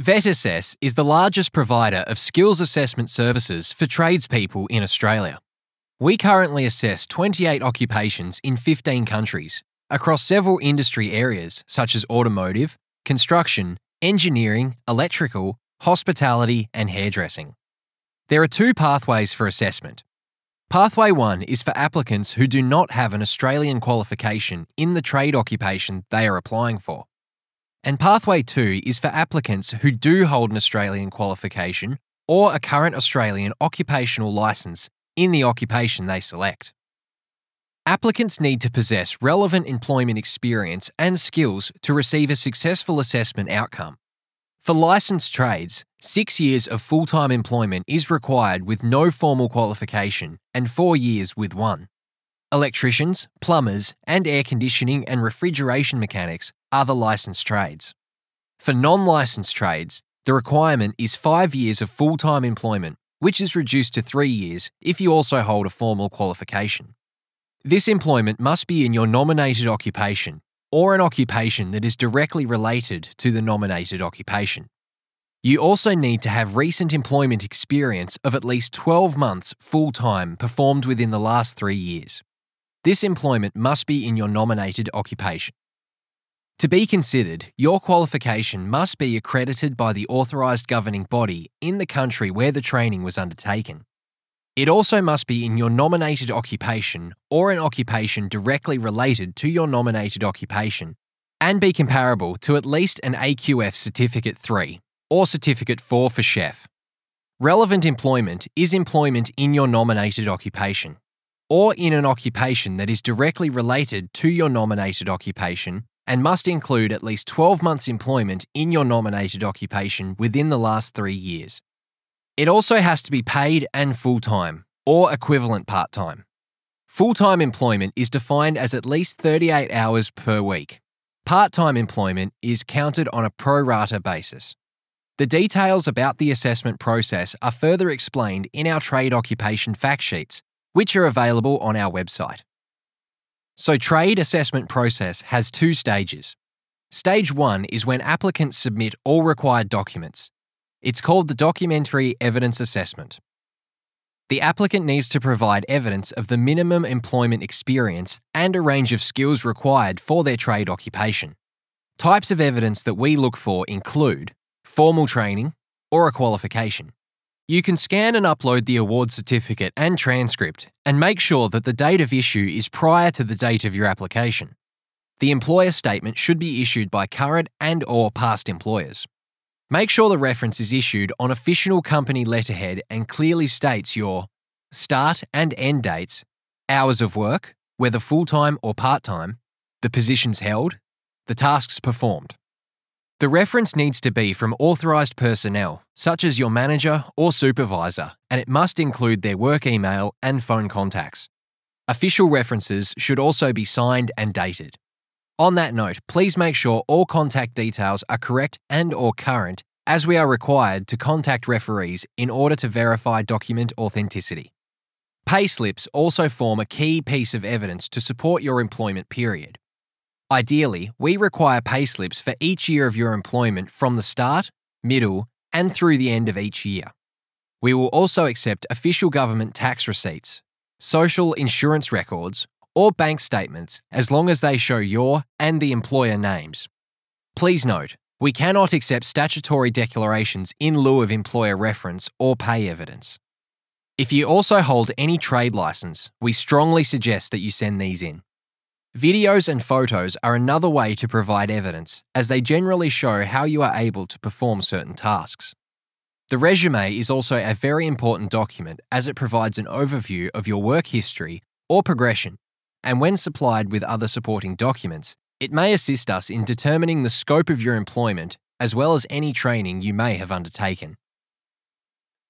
VetAssess is the largest provider of skills assessment services for tradespeople in Australia. We currently assess 28 occupations in 15 countries across several industry areas such as automotive, construction, engineering, electrical, hospitality, and hairdressing. There are two pathways for assessment. Pathway 1 is for applicants who do not have an Australian qualification in the trade occupation they are applying for. And Pathway 2 is for applicants who do hold an Australian qualification or a current Australian occupational licence in the occupation they select. Applicants need to possess relevant employment experience and skills to receive a successful assessment outcome. For licensed trades, six years of full time employment is required with no formal qualification and four years with one. Electricians, plumbers, and air conditioning and refrigeration mechanics other licensed trades. For non licensed trades, the requirement is five years of full time employment, which is reduced to three years if you also hold a formal qualification. This employment must be in your nominated occupation or an occupation that is directly related to the nominated occupation. You also need to have recent employment experience of at least 12 months full time performed within the last three years. This employment must be in your nominated occupation. To be considered, your qualification must be accredited by the authorised governing body in the country where the training was undertaken. It also must be in your nominated occupation or an occupation directly related to your nominated occupation and be comparable to at least an AQF Certificate 3 or Certificate 4 for chef. Relevant employment is employment in your nominated occupation or in an occupation that is directly related to your nominated occupation and must include at least 12 months' employment in your nominated occupation within the last three years. It also has to be paid and full time, or equivalent part time. Full time employment is defined as at least 38 hours per week. Part time employment is counted on a pro rata basis. The details about the assessment process are further explained in our trade occupation fact sheets, which are available on our website. So trade assessment process has two stages. Stage 1 is when applicants submit all required documents. It's called the documentary evidence assessment. The applicant needs to provide evidence of the minimum employment experience and a range of skills required for their trade occupation. Types of evidence that we look for include formal training or a qualification. You can scan and upload the award certificate and transcript and make sure that the date of issue is prior to the date of your application. The employer statement should be issued by current and or past employers. Make sure the reference is issued on official company letterhead and clearly states your start and end dates, hours of work, whether full-time or part-time, the positions held, the tasks performed. The reference needs to be from authorised personnel, such as your manager or supervisor, and it must include their work email and phone contacts. Official references should also be signed and dated. On that note, please make sure all contact details are correct and or current as we are required to contact referees in order to verify document authenticity. Payslips also form a key piece of evidence to support your employment period. Ideally, we require payslips for each year of your employment from the start, middle, and through the end of each year. We will also accept official government tax receipts, social insurance records, or bank statements as long as they show your and the employer names. Please note, we cannot accept statutory declarations in lieu of employer reference or pay evidence. If you also hold any trade license, we strongly suggest that you send these in. Videos and photos are another way to provide evidence, as they generally show how you are able to perform certain tasks. The resume is also a very important document as it provides an overview of your work history or progression, and when supplied with other supporting documents, it may assist us in determining the scope of your employment as well as any training you may have undertaken.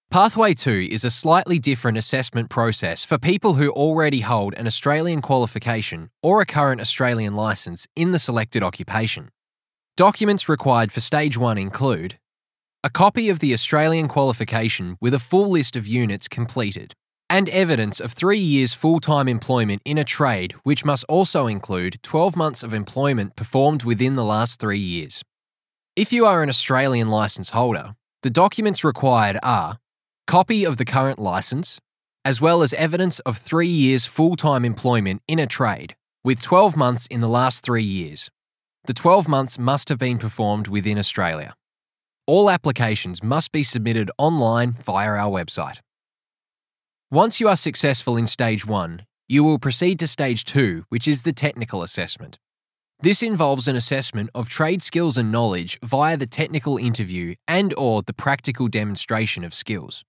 Pathway 2 is a slightly different assessment process for people who already hold an Australian qualification or a current Australian licence in the selected occupation. Documents required for Stage 1 include a copy of the Australian qualification with a full list of units completed, and evidence of three years full time employment in a trade, which must also include 12 months of employment performed within the last three years. If you are an Australian licence holder, the documents required are copy of the current license, as well as evidence of three years full time employment in a trade, with 12 months in the last three years. The 12 months must have been performed within Australia. All applications must be submitted online via our website. Once you are successful in stage 1, you will proceed to stage 2, which is the technical assessment. This involves an assessment of trade skills and knowledge via the technical interview and or the practical demonstration of skills.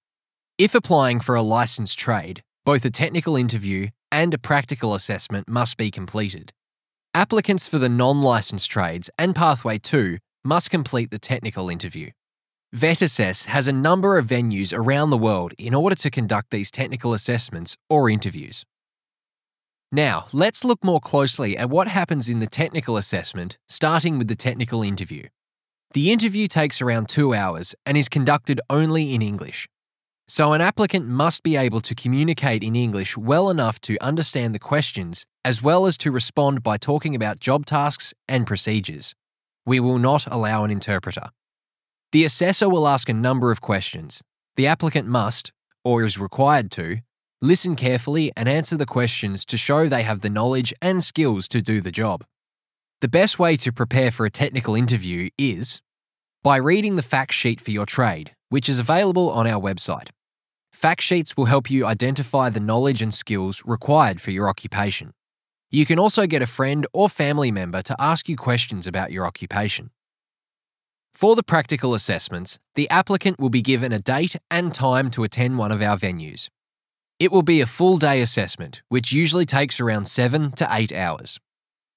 If applying for a licensed trade, both a technical interview and a practical assessment must be completed. Applicants for the non licensed trades and Pathway 2 must complete the technical interview. VetAssess has a number of venues around the world in order to conduct these technical assessments or interviews. Now, let's look more closely at what happens in the technical assessment, starting with the technical interview. The interview takes around two hours and is conducted only in English. So, an applicant must be able to communicate in English well enough to understand the questions, as well as to respond by talking about job tasks and procedures. We will not allow an interpreter. The assessor will ask a number of questions. The applicant must, or is required to, listen carefully and answer the questions to show they have the knowledge and skills to do the job. The best way to prepare for a technical interview is by reading the fact sheet for your trade, which is available on our website. Fact sheets will help you identify the knowledge and skills required for your occupation. You can also get a friend or family member to ask you questions about your occupation. For the practical assessments, the applicant will be given a date and time to attend one of our venues. It will be a full day assessment, which usually takes around 7 to 8 hours.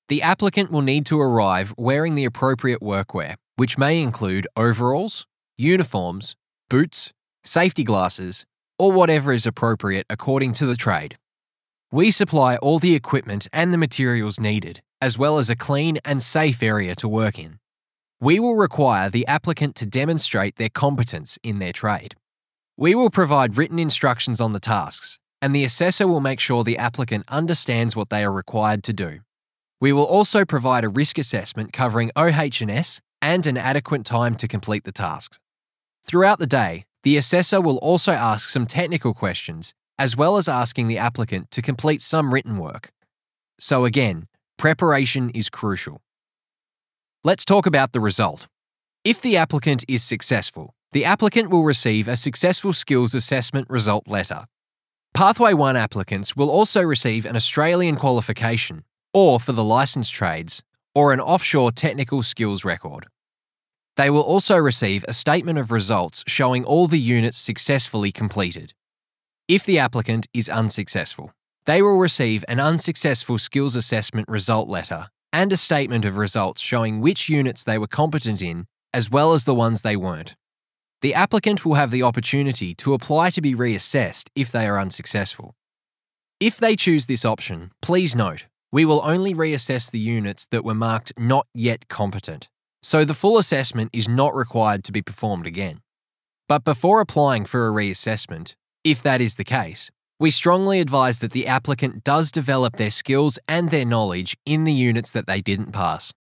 The applicant will need to arrive wearing the appropriate workwear, which may include overalls, uniforms, boots, safety glasses, or whatever is appropriate according to the trade. We supply all the equipment and the materials needed, as well as a clean and safe area to work in. We will require the applicant to demonstrate their competence in their trade. We will provide written instructions on the tasks, and the assessor will make sure the applicant understands what they are required to do. We will also provide a risk assessment covering OH&S and an adequate time to complete the tasks. Throughout the day, the assessor will also ask some technical questions, as well as asking the applicant to complete some written work. So, again, preparation is crucial. Let's talk about the result. If the applicant is successful, the applicant will receive a Successful Skills Assessment Result Letter. Pathway 1 applicants will also receive an Australian qualification, or for the licensed trades, or an offshore technical skills record. They will also receive a statement of results showing all the units successfully completed. If the applicant is unsuccessful, they will receive an unsuccessful skills assessment result letter and a statement of results showing which units they were competent in as well as the ones they weren't. The applicant will have the opportunity to apply to be reassessed if they are unsuccessful. If they choose this option, please note, we will only reassess the units that were marked not yet competent so the full assessment is not required to be performed again. But before applying for a reassessment, if that is the case, we strongly advise that the applicant does develop their skills and their knowledge in the units that they didn't pass.